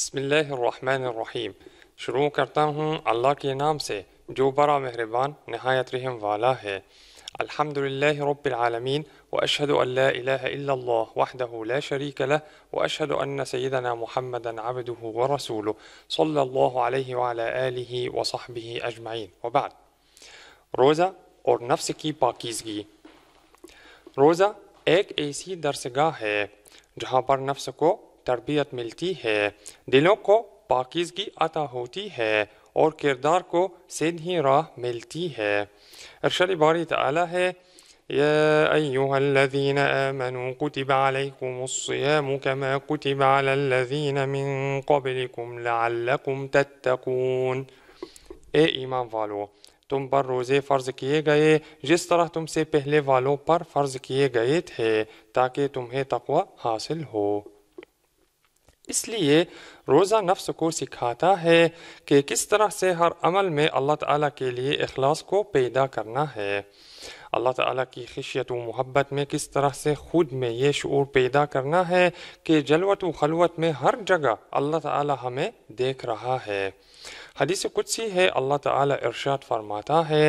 بسم اللہ الرحمن الرحیم شروع کرتا ہوں اللہ کے نام سے جو بڑا مہربان نہایت رحم والا ہے الحمد للہ رب العالمین و اللہ الہ الا اللہ وحدہ لا و و و ان سیدنا رسول صلی اللہ علیہ آلہ صحبہ اجمعین و بعد روزہ اور نفس کی پاکیزگی روزہ ایک ایسی درسگاہ ہے جہاں پر نفس کو تربیت ملتی ہے دلوں کو پاکیزگی عطا ہوتی ہے اور کردار کو سیدھی راہ ملتی ہے इरशाद باری تعالی ہے يا أيها الذين آمنوا كتب عليكم الصيام كما كتب على الذين من قبلكم لعلكم تتقون اي ايمان والو تم پر روزے فرض کیے گئے جس طرح تم سے پہلے والوں پر فرض کیے گئے تھے تاکہ تمہیں تقوی حاصل ہو اس لیے روزہ نفس کو سکھاتا ہے کہ کس طرح سے ہر عمل میں اللہ تعالیٰ کے لیے اخلاص کو پیدا کرنا ہے اللہ تعالیٰ کی خشیت و محبت میں کس طرح سے خود میں یہ شعور پیدا کرنا ہے کہ جلوت و خلوت میں ہر جگہ اللہ تعالیٰ ہمیں دیکھ رہا ہے حدیث قدسی ہے اللہ تعالیٰ ارشاد فرماتا ہے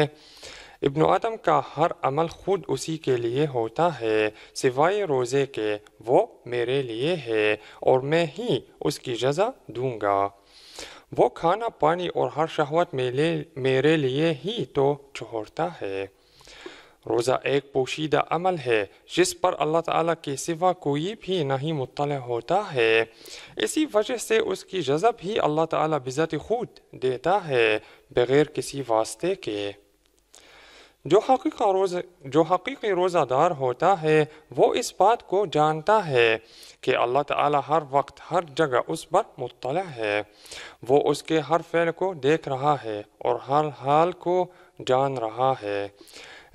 ابن آدم کا ہر عمل خود اسی کے لیے ہوتا ہے سوائے روزے کے وہ میرے لیے ہے اور میں ہی اس کی جزا دوں گا وہ کھانا پانی اور ہر شہوت میرے لیے ہی تو چھوڑتا ہے روزہ ایک پوشیدہ عمل ہے جس پر اللہ تعالیٰ کے سوا کوئی بھی نہیں مطلع ہوتا ہے اسی وجہ سے اس کی جذب ہی اللہ تعالیٰ بزت خود دیتا ہے بغیر کسی واسطے کے جو حقیقی روزہ جو حقیقی روزہ دار ہوتا ہے وہ اس بات کو جانتا ہے کہ اللہ تعالی ہر وقت ہر جگہ اس پر مطلع ہے وہ اس کے ہر فعل کو دیکھ رہا ہے اور ہر حال کو جان رہا ہے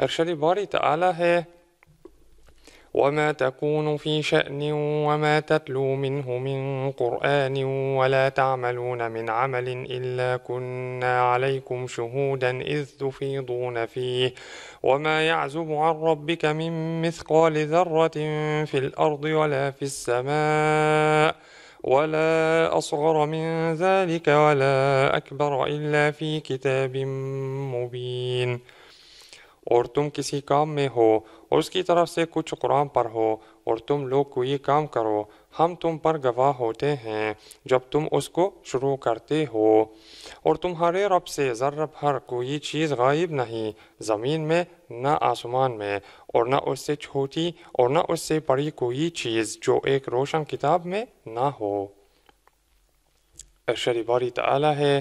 ارشد باری تعالی ہے وما تكون في شأن وما تتلو منه من قرآن ولا تعملون من عمل إلا كنا عليكم شهودا إذ تفيضون فيه وما يعزب عن ربك من مثقال ذرة في الأرض ولا في السماء ولا أصغر من ذلك ولا أكبر إلا في كتاب مبين اور تم کسی کام میں ہو اس کی طرف سے کچھ قرآن پڑھو اور تم لوگ کوئی کام کرو ہم تم پر گواہ ہوتے ہیں جب تم اس کو شروع کرتے ہو اور تمہارے رب سے ذر بھر کوئی چیز غائب نہیں زمین میں نہ آسمان میں اور نہ اس سے چھوٹی اور نہ اس سے بڑی کوئی چیز جو ایک روشن کتاب میں نہ ہو ارشد باری تعالی ہے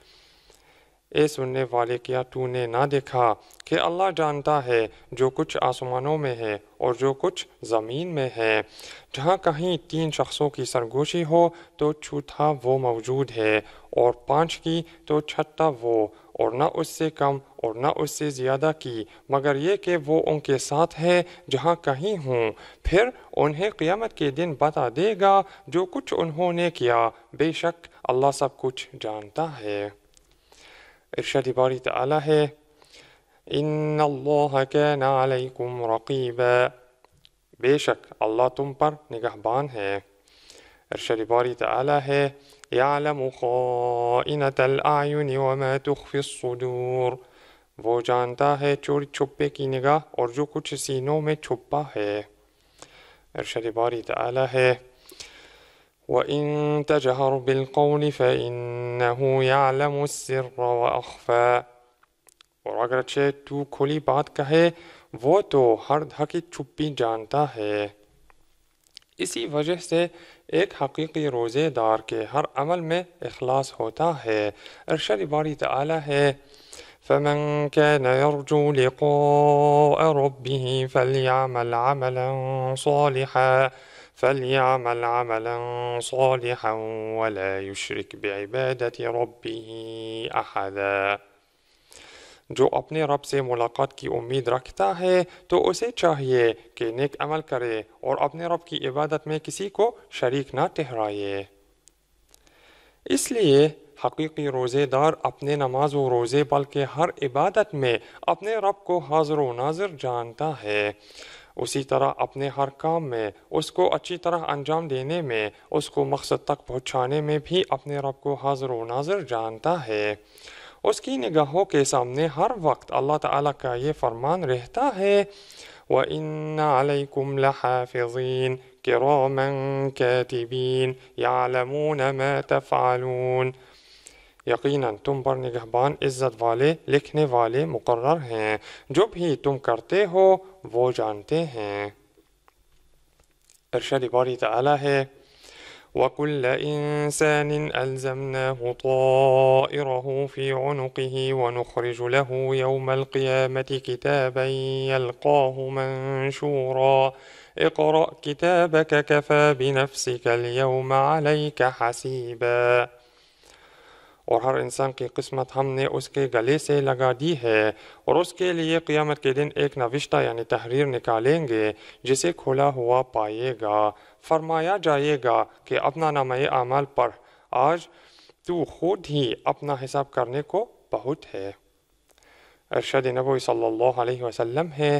اے سننے والے کیا تو نے نہ دیکھا کہ اللہ جانتا ہے جو کچھ آسمانوں میں ہے اور جو کچھ زمین میں ہے جہاں کہیں تین شخصوں کی سرگوشی ہو تو چھوٹا وہ موجود ہے اور پانچ کی تو چھٹا وہ اور نہ اس سے کم اور نہ اس سے زیادہ کی مگر یہ کہ وہ ان کے ساتھ ہے جہاں کہیں ہوں پھر انہیں قیامت کے دن بتا دے گا جو کچھ انہوں نے کیا بے شک اللہ سب کچھ جانتا ہے إرشاد باری تعالی ہے ان الله كان عليكم رقيبا بے شک اللہ تم پر نگہبان ہے ارشاد باری تعالی ہے يعلم خائنة الأعين وما تخفي الصدور وہ جانتا ہے چور چھپے کی نگاہ اور جو کچھ سینوں میں چھپا ہے ارشاد باری تعالی ہے وإن تجهر بالقول فإنه يعلم السر وأخفى और تو तू بات बात وہ تو ہر دھاکی چھپی جانتا ہے اسی وجہ سے ایک حقیقی روزے دار کے ہر عمل میں اخلاص ہوتا ہے ارشد باری تعالی ہے فمن كان يرجو لقاء ربه فليعمل عملا صالحا فليعمل عملا صالحا ولا يشرك بعبادة ربه أحدا جو اپنے رب سے ملاقات کی امید رکھتا ہے تو اسے چاہیے کہ نیک عمل کرے اور اپنے رب کی عبادت میں کسی کو شریک نہ ٹھہرائے اس لیے حقیقی روزے دار اپنے نماز و روزے بلکہ ہر عبادت میں اپنے رب کو حاضر و ناظر جانتا ہے اسی طرح اپنے ہر کام میں اس کو اچھی طرح انجام دینے میں اس کو مقصد تک پہنچانے میں بھی اپنے رب کو حاضر و ناظر جانتا ہے اس کی نگاہوں کے سامنے ہر وقت اللہ تعالیٰ کا یہ فرمان رہتا ہے وَإِنَّ عَلَيْكُمْ لَحَافِظِينَ كَاتِبِينَ يَعْلَمُونَ مَا تَفْعَلُونَ یقینا تم پر نگہبان عزت والے لکھنے والے مقرر ہیں جو بھی تم کرتے ہو وہ جانتے ہیں इर्शाद باری تعالی ہے وكل إنسان ألزمناه طائره في عنقه ونخرج له يوم القيامة كتابا يلقاه منشورا اقرأ كتابك كفى بنفسك اليوم عليك حسيبا اور ہر انسان کی قسمت ہم نے اس کے گلے سے لگا دی ہے اور اس کے لیے قیامت کے دن ایک نوشتہ یعنی تحریر نکالیں گے جسے کھلا ہوا پائے گا فرمایا جائے گا کہ اپنا نام اعمال پر آج تو خود ہی اپنا حساب کرنے کو بہت ہے ارشد نبوی صلی اللہ علیہ وسلم ہے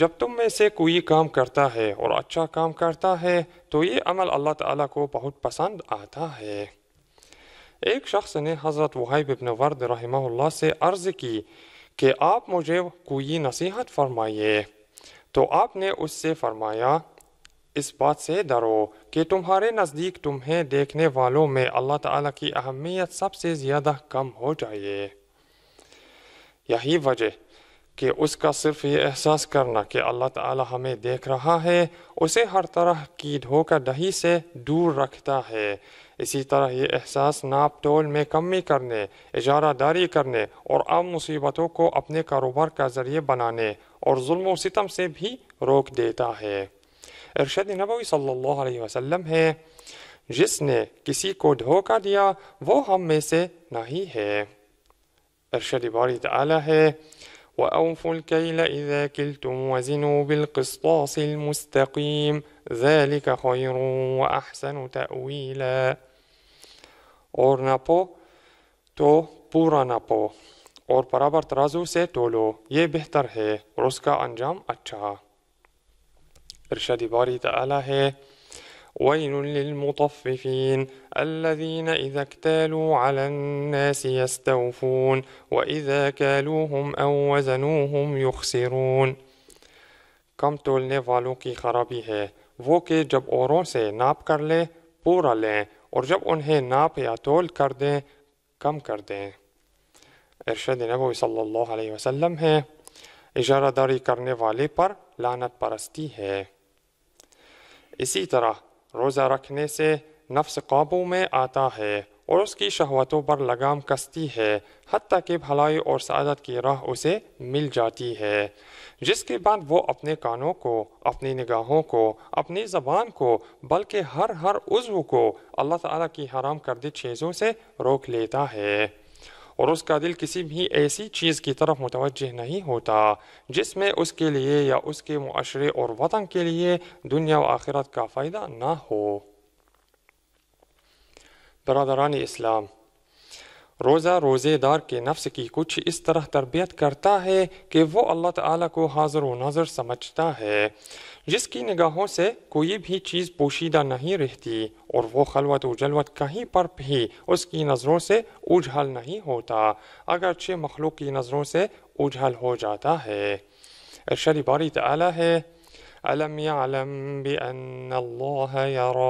جب تم میں سے کوئی کام کرتا ہے اور اچھا کام کرتا ہے تو یہ عمل اللہ تعالیٰ کو بہت پسند آتا ہے ایک شخص نے حضرت ورد رحمہ اللہ سے عرض کی کہ آپ مجھے کوئی نصیحت فرمائیے تو آپ نے اس سے فرمایا اس بات سے ڈرو کہ تمہارے نزدیک تمہیں دیکھنے والوں میں اللہ تعالیٰ کی اہمیت سب سے زیادہ کم ہو جائے یہی وجہ کہ اس کا صرف یہ احساس کرنا کہ اللہ تعالی ہمیں دیکھ رہا ہے اسے ہر طرح کی دھوکہ دہی سے دور رکھتا ہے اسی طرح یہ احساس ناپ ٹول میں کمی کرنے اجارہ داری کرنے اور عام مصیبتوں کو اپنے کاروبار کا ذریعہ بنانے اور ظلم و ستم سے بھی روک دیتا ہے ارشد نبوی صلی اللہ علیہ وسلم ہے جس نے کسی کو دھوکہ دیا وہ ہم میں سے نہیں ہے ارشد باری تعالی ہے وأوفوا الكيل إذا كلتم وزنوا بالقسطاس المستقيم ذلك خير وأحسن تأويلا أورنابو تو بورانابو और बराबर तराजू से तोलो ये बेहतर है और उसका अंजाम अच्छा इर्शाद बारी तला है ويل للمطففين الذين إذا اكتالوا على الناس يستوفون وإذا كالوهم أو وزنوهم يخسرون كم تول نفالو كي خرابي هي وكي کہ جب أورون سي ناب كرلي بورا لي اور جب هي ناب يا تول كردي كم كردي ارشاد النبوي صلى الله عليه وسلم هي اجارة داري كرنفالي پر لانت پرستي هي اسی طرح روزہ رکھنے سے نفس قابو میں آتا ہے اور اس کی شہوتوں پر لگام کستی ہے حتیٰ کہ بھلائی اور سعادت کی راہ اسے مل جاتی ہے جس کے بعد وہ اپنے کانوں کو اپنی نگاہوں کو اپنی زبان کو بلکہ ہر ہر عضو کو اللہ تعالیٰ کی حرام کردہ چیزوں سے روک لیتا ہے اور اس کا دل کسی بھی ایسی چیز کی طرف متوجہ نہیں ہوتا جس میں اس کے لیے یا اس کے معاشرے اور وطن کے لیے دنیا و آخرت کا فائدہ نہ ہو برادران اسلام روزہ روزے دار کے نفس کی کچھ اس طرح تربیت کرتا ہے کہ وہ اللہ تعالیٰ کو حاضر و نظر سمجھتا ہے جس کی نگاہوں سے کوئی بھی چیز پوشیدہ نہیں رہتی اور وہ خلوت و جلوت کہیں پر بھی اس کی نظروں سے اجھل نہیں ہوتا اگرچہ مخلوق کی نظروں سے اجھل ہو جاتا ہے ارشد باری تعالی ہے علم اللہ یرا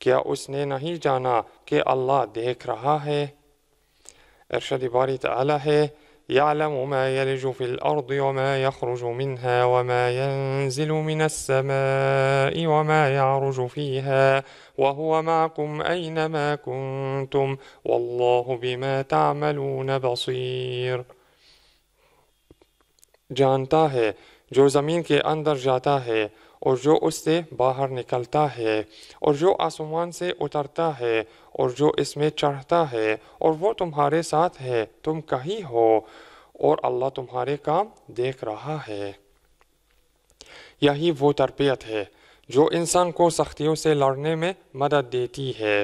کیا اس نے نہیں جانا کہ اللہ دیکھ رہا ہے ارشد باری تعالی ہے يعلم ما يلج في الأرض وما يخرج منها وما ينزل من السماء وما يعرج فيها وهو معكم أينما كنتم والله بما تعملون بصير जानता है जो ज़मीन के अंदर जाता اور جو اس سے باہر نکلتا ہے اور جو آسمان سے اترتا ہے اور جو اس میں چڑھتا ہے اور وہ تمہارے ساتھ ہے تم کہیں ہو اور اللہ تمہارے کام دیکھ رہا ہے یہی وہ تربیت ہے جو انسان کو سختیوں سے لڑنے میں مدد دیتی ہے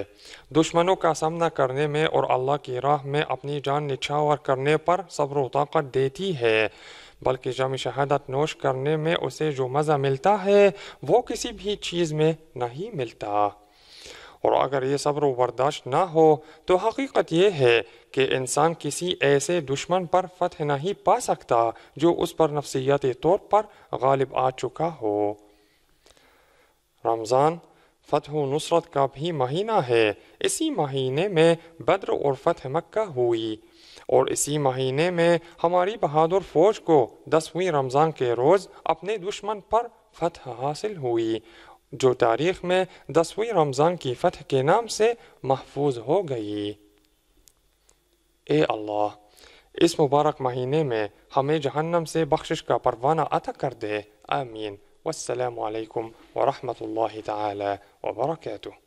دشمنوں کا سامنا کرنے میں اور اللہ کی راہ میں اپنی جان نچھاور کرنے پر صبر و طاقت دیتی ہے بلکہ جامع شہادت نوش کرنے میں اسے جو مزہ ملتا ہے وہ کسی بھی چیز میں نہیں ملتا اور اگر یہ صبر و برداشت نہ ہو تو حقیقت یہ ہے کہ انسان کسی ایسے دشمن پر فتح نہیں پا سکتا جو اس پر نفسیاتی طور پر غالب آ چکا ہو رمضان فتح و نصرت کا بھی مہینہ ہے اسی مہینے میں بدر اور فتح مکہ ہوئی اور اسی مہینے میں ہماری بہادر فوج کو دسویں رمضان کے روز اپنے دشمن پر فتح حاصل ہوئی جو تاریخ میں دسویں رمضان کی فتح کے نام سے محفوظ ہو گئی اے اللہ اس مبارک مہینے میں ہمیں جہنم سے بخشش کا پروانہ عطا کر دے آمین والسلام علیکم ورحمۃ اللہ تعالی وبرکاتہ